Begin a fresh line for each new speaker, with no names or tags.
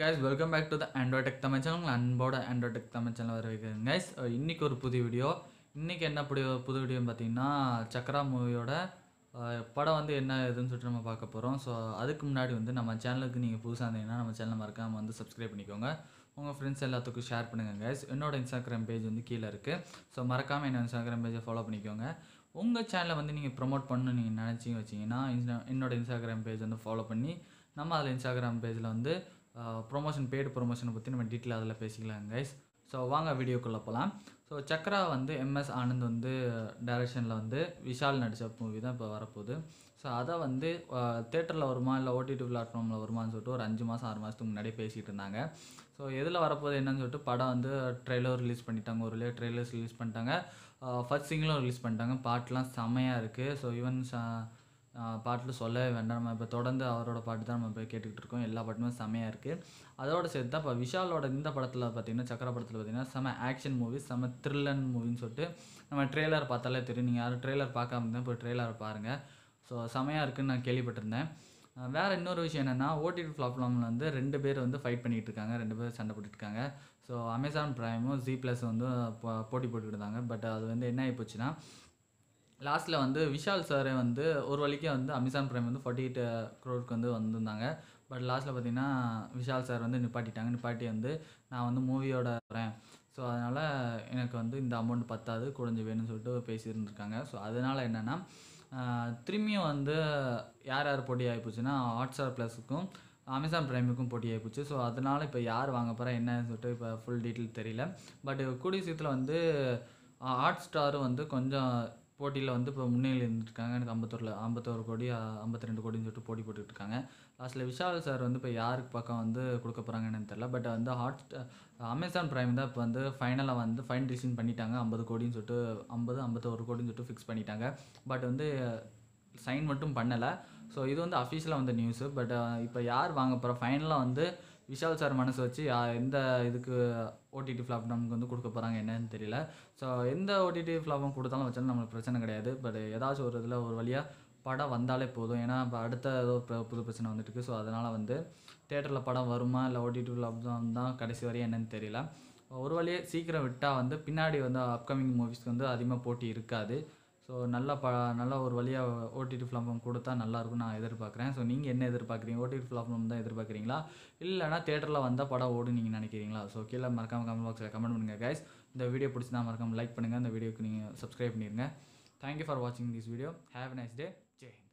guys welcome back to the android tech Tamil channel உங்கள் அன்போட Android tech Tamil channel வர வைக்கிறேன் கைஸ் இன்றைக்கி ஒரு புது வீடியோ இன்றைக்கி என்ன புது புது வீடியோன்னு பார்த்தீங்கன்னா சக்கரா மூவியோட படம் வந்து என்ன இதுன்னு சொல்லிட்டு நம்ம பார்க்க போகிறோம் ஸோ அதுக்கு முன்னாடி வந்து நம்ம சேனலுக்கு நீங்கள் புதுசாக இருந்தீங்கன்னா நம்ம சேனலை மறக்காமல் வந்து சப்ஸ்கிரைப் பண்ணிக்கோங்க உங்கள் ஃப்ரெண்ட்ஸ் எல்லாத்துக்கும் ஷேர் பண்ணுங்கள் கைஸ் என்னோடய இன்ஸ்டாகிராம் பேஜ் வந்து கீழே இருக்குது ஸோ மறக்காமல் என்னோட இன்ஸ்டாகிராம் பேஜை ஃபாலோ பண்ணிக்கோங்க உங்கள் சேனலை வந்து நீங்கள் ப்ரொமோட் பண்ணணும் நீங்கள் நினச்சி வச்சிங்கன்னா இன்ஸ்டா என்னோடய இன்ஸ்டாகிராம் பேஜ் வந்து ஃபாலோ பண்ணி நம்ம அதில் இன்ஸ்டாகிராம் பேஜில் வந்து ப்ரொமோஷன் பெய்டு ப்ரொமோஷனை பற்றி நம்ம டீட்டெயில் அதில் பேசிக்கலாம் கைஸ் ஸோ வாங்க வீடியோக்குள்ளே போகலாம் ஸோ சக்ரா வந்து எம்எஸ் ஆனந்த் வந்து டைரக்ஷனில் வந்து விஷால் நடித்த மூவி தான் இப்போ வரப்போகுது ஸோ அதை வந்து தேட்டரில் வருமா இல்லை ஓடிடி பிளாட்ஃபார்மில் வருமானு சொல்லிட்டு ஒரு அஞ்சு மாதம் ஆறு மாதத்துக்கு முன்னாடி பேசிகிட்டு இருந்தாங்க ஸோ எதில் வரப்போகுது என்னன்னு சொல்லிட்டு படம் வந்து ட்ரெய்லர் ரிலீஸ் பண்ணிட்டாங்க ஒரு ட்ரெய்லர்ஸ் ரிலீஸ் பண்ணிட்டாங்க ஃபர்ஸ்ட் சிங்கிளும் ரிலீஸ் பண்ணிட்டாங்க பாட்டெலாம் செம்மையாக இருக்குது ஸோ ஈவன் பாட்டில் சொல்லவே வேண்டாம் நம்ம இப்போ தொடர்ந்து அவரோட பாட்டு தான் நம்ம போய் கேட்டுக்கிட்டு இருக்கோம் எல்லா பாட்டுமே செமையாக இருக்குது அதோட சேர்த்து தான் இப்போ விஷாலோட இந்த படத்தில் பார்த்திங்கன்னா சக்கர படத்தில் பார்த்திங்கன்னா செம ஆக்ஷன் மூவி செம த்ரில்லன் மூவின்னு சொல்லிட்டு நம்ம ட்ரெய்லர் பார்த்தாலே தெரியும் நீங்கள் யாரும் ட்ரெய்லர் பார்க்காம இருந்தால் இப்போ ட்ரெய்லர் பாருங்கள் ஸோ செமையாக இருக்குதுன்னு நான் கேள்விப்பட்டிருந்தேன் வேறு இன்னொரு விஷயம் என்னென்னா ஓடிடி பிளாட்ஃபார்மில் வந்து ரெண்டு பேர் வந்து ஃபைட் பண்ணிகிட்டு இருக்காங்க ரெண்டு பேர் சண்டை போட்டுருக்காங்க ஸோ அமேசான் ப்ரைமும் ஜி ப்ளஸ் வந்து போட்டி போட்டுக்கிட்டு இருந்தாங்க பட் அது வந்து என்ன ஆகி போச்சுன்னா லாஸ்ட்டில் வந்து விஷால் சாரே வந்து ஒரு வழிக்கே வந்து அமிசான் பிரைம் வந்து ஃபார்ட்டி எயிட் க்ரோருக்கு வந்து வந்திருந்தாங்க பட் லாஸ்ட்டில் பார்த்தீங்கன்னா விஷால் சார் வந்து நிப்பாட்டிட்டாங்க நிப்பாட்டி வந்து நான் வந்து மூவியோட வரேன் ஸோ அதனால் எனக்கு வந்து இந்த அமௌண்ட் பத்தாது குறைஞ்சி வேணும்னு சொல்லிட்டு பேசியிருந்துருக்காங்க ஸோ அதனால் என்னென்னா திரும்பியும் வந்து யார் யார் போட்டி ஆகிப்போச்சுன்னா ஹாட்ஸ்டார் ப்ளஸுக்கும் அமேசான் ப்ரைமுக்கும் போட்டி ஆகிப்போச்சு ஸோ அதனால் இப்போ யார் வாங்க போகிறா என்னன்னு சொல்லிட்டு இப்போ ஃபுல் டீட்டெயில் தெரியல பட் கூடிய சீத்தில் வந்து ஹாட் ஸ்டாரும் வந்து கொஞ்சம் போட்டியில் வந்து இப்போ முன்னிலை இருந்துருக்காங்க எனக்கு ஐம்பத்தோரில் ஐம்பத்தோரு கோடி ஐம்பத்தி ரெண்டு கோடின்னு சொல்லிட்டு போட்டி போட்டுட்ருக்காங்க லாஸ்ட்டில் விஷால் சார் வந்து இப்போ யாருக்கு பக்கம் வந்து கொடுக்க போகிறாங்கன்னு தெரில பட் வந்து ஹாட் அமேசான் ப்ரைம் தான் இப்போ வந்து ஃபைனலாக வந்து ஃபைன் டிசிஷன் பண்ணிட்டாங்க ஐம்பது கோடின்னு சொல்லிட்டு ஐம்பது ஐம்பத்தோரு கோடின்னு சொல்லிட்டு ஃபிக்ஸ் பண்ணிட்டாங்க பட் வந்து சைன் மட்டும் பண்ணலை ஸோ இது வந்து அஃபீஷியலாக வந்த நியூஸு பட் இப்போ யார் வாங்க போகிற ஃபைனலாக வந்து விஷால் சார் மனசு வச்சு எந்த இதுக்கு ஓடிடி பிளாட்ஃபார்முக்கு வந்து கொடுக்க போகிறாங்க என்னன்னு தெரியல ஸோ எந்த ஓடிடி பிளாட்ஃபார்ம் கொடுத்தாலும் வச்சாலும் நம்மளுக்கு பிரச்சனை கிடையாது பட் ஏதாச்சும் ஒரு இதில் ஒரு வழியாக படம் வந்தாலே போதும் ஏன்னா இப்போ அடுத்த ஏதோ புது பிரச்சனை இருக்குது ஸோ அதனால் வந்து தேட்டரில் படம் வருமா இல்லை ஓடிடி பிளாட்ஃபார்ம் தான் கடைசி வரையும் என்னென்னு தெரியல ஒரு வழியே சீக்கிரம் விட்டால் வந்து பின்னாடி வந்து அப்கமிங் மூவிஸ்க்கு வந்து அதிகமாக போட்டி இருக்காது ஸோ நல்ல ப நல்ல ஒரு வழியாக ஓடிடி பிளாட்ஃபார்ம் கொடுத்தா நல்லாயிருக்கும் நான் எதிர்பார்க்குறேன் ஸோ நீங்கள் என்ன எதிர்பார்க்குறீங்க ஓடிடி பிளாட்ஃபார்ம் தான் எதிர்பார்க்குறீங்களா இல்லைனா தேட்டரில் வந்தால் படம் ஓடும் நீங்கள் நினைக்கிறீங்களா ஸோ கீழே மறக்காமல் கமெண்ட் பாக்ஸில் கமெண்ட் பண்ணுங்கள் கைஸ் இந்த வீடியோ பிடிச்சிருந்தா மறக்காமல் லைக் பண்ணுங்கள் இந்த வீடியோக்கு நீங்கள் சப்ஸ்கிரைப் பண்ணிடுங்க தேங்க்யூ ஃபார் வாட்சிங் this video have nice day Jai